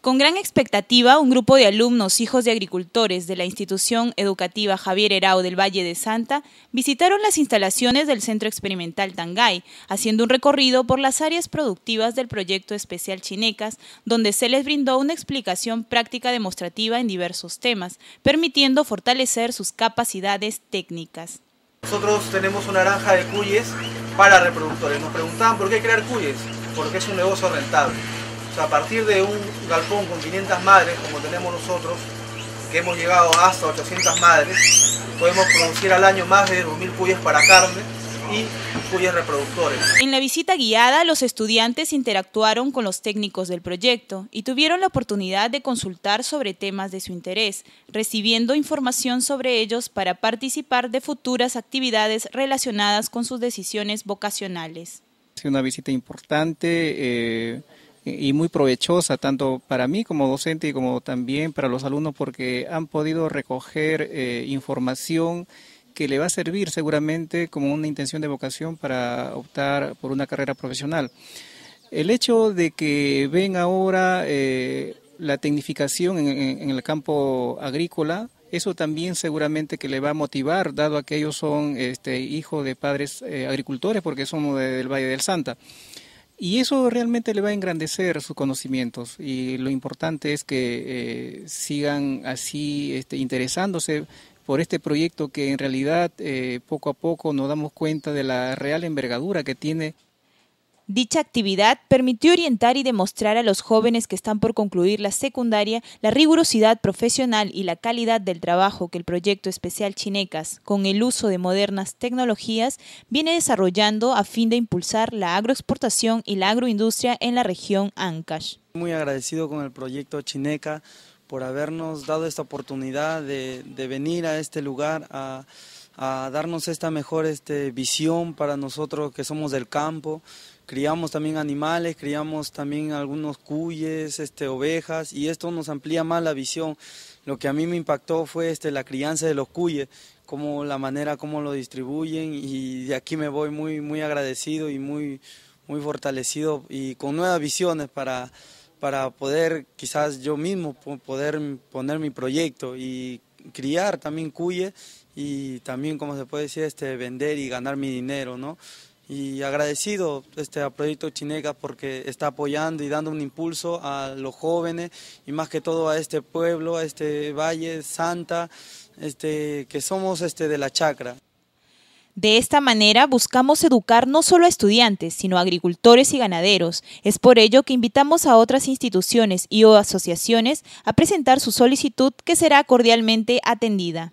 Con gran expectativa, un grupo de alumnos, hijos de agricultores de la institución educativa Javier erao del Valle de Santa, visitaron las instalaciones del Centro Experimental Tangay, haciendo un recorrido por las áreas productivas del proyecto especial Chinecas, donde se les brindó una explicación práctica demostrativa en diversos temas, permitiendo fortalecer sus capacidades técnicas. Nosotros tenemos una granja de cuyes para reproductores. Nos preguntaban por qué crear cuyes, porque es un negocio rentable a partir de un galpón con 500 madres, como tenemos nosotros, que hemos llegado hasta 800 madres, podemos producir al año más de 2.000 cuyes para carne y cuyes reproductores. En la visita guiada, los estudiantes interactuaron con los técnicos del proyecto y tuvieron la oportunidad de consultar sobre temas de su interés, recibiendo información sobre ellos para participar de futuras actividades relacionadas con sus decisiones vocacionales. Es una visita importante. Eh, y muy provechosa tanto para mí como docente y como también para los alumnos porque han podido recoger eh, información que le va a servir seguramente como una intención de vocación para optar por una carrera profesional. El hecho de que ven ahora eh, la tecnificación en, el campo agrícola, eso también seguramente que le va a motivar, dado que ellos son este, hijos de padres eh, agricultores, porque somos del Valle del Santa. Y eso realmente le va a engrandecer sus conocimientos y lo importante es que eh, sigan así este, interesándose por este proyecto que en realidad eh, poco a poco nos damos cuenta de la real envergadura que tiene Dicha actividad permitió orientar y demostrar a los jóvenes que están por concluir la secundaria la rigurosidad profesional y la calidad del trabajo que el proyecto especial Chinecas, con el uso de modernas tecnologías, viene desarrollando a fin de impulsar la agroexportación y la agroindustria en la región Ancash. Muy agradecido con el proyecto Chineca por habernos dado esta oportunidad de, de venir a este lugar a a darnos esta mejor este, visión para nosotros que somos del campo. Criamos también animales, criamos también algunos cuyes, este, ovejas, y esto nos amplía más la visión. Lo que a mí me impactó fue este, la crianza de los cuyes, como la manera como lo distribuyen, y de aquí me voy muy, muy agradecido y muy, muy fortalecido y con nuevas visiones para, para poder quizás yo mismo poder poner mi proyecto y criar también cuye y también, como se puede decir, este, vender y ganar mi dinero, ¿no? Y agradecido este, a Proyecto Chineca porque está apoyando y dando un impulso a los jóvenes y más que todo a este pueblo, a este valle santa, este, que somos este, de la chacra. De esta manera buscamos educar no solo a estudiantes, sino a agricultores y ganaderos. Es por ello que invitamos a otras instituciones y o asociaciones a presentar su solicitud que será cordialmente atendida.